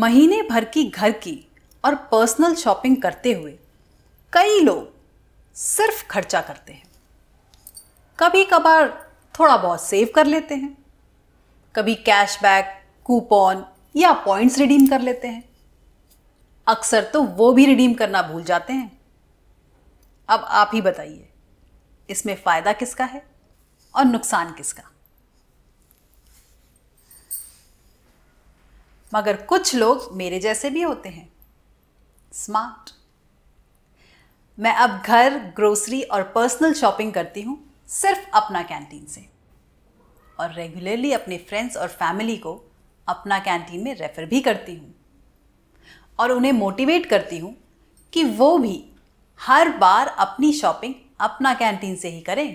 महीने भर की घर की और पर्सनल शॉपिंग करते हुए कई लोग सिर्फ खर्चा करते हैं कभी कभार थोड़ा बहुत सेव कर लेते हैं कभी कैशबैक कूपन या पॉइंट्स रिडीम कर लेते हैं अक्सर तो वो भी रिडीम करना भूल जाते हैं अब आप ही बताइए इसमें फ़ायदा किसका है और नुकसान किसका मगर कुछ लोग मेरे जैसे भी होते हैं स्मार्ट मैं अब घर ग्रोसरी और पर्सनल शॉपिंग करती हूँ सिर्फ अपना कैंटीन से और रेगुलरली अपने फ्रेंड्स और फैमिली को अपना कैंटीन में रेफ़र भी करती हूँ और उन्हें मोटिवेट करती हूँ कि वो भी हर बार अपनी शॉपिंग अपना कैंटीन से ही करें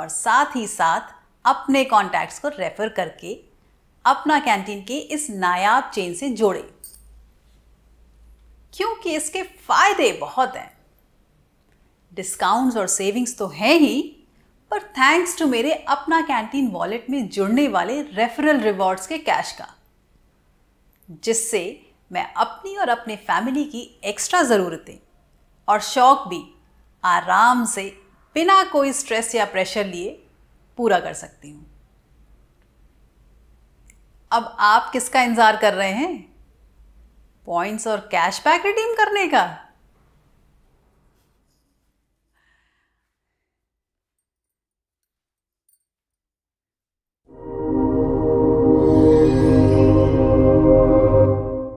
और साथ ही साथ अपने कॉन्टैक्ट्स को रेफ़र करके अपना कैंटीन के इस नायाब चेन से जोड़े क्योंकि इसके फायदे बहुत हैं डिस्काउंट्स और सेविंग्स तो हैं ही पर थैंक्स टू मेरे अपना कैंटीन वॉलेट में जुड़ने वाले रेफरल रिवॉर्ड्स के कैश का जिससे मैं अपनी और अपने फैमिली की एक्स्ट्रा ज़रूरतें और शौक भी आराम से बिना कोई स्ट्रेस या प्रेशर लिए पूरा कर सकती हूँ अब आप किसका इंतज़ार कर रहे हैं पॉइंट्स और कैशबैक रिडीम करने का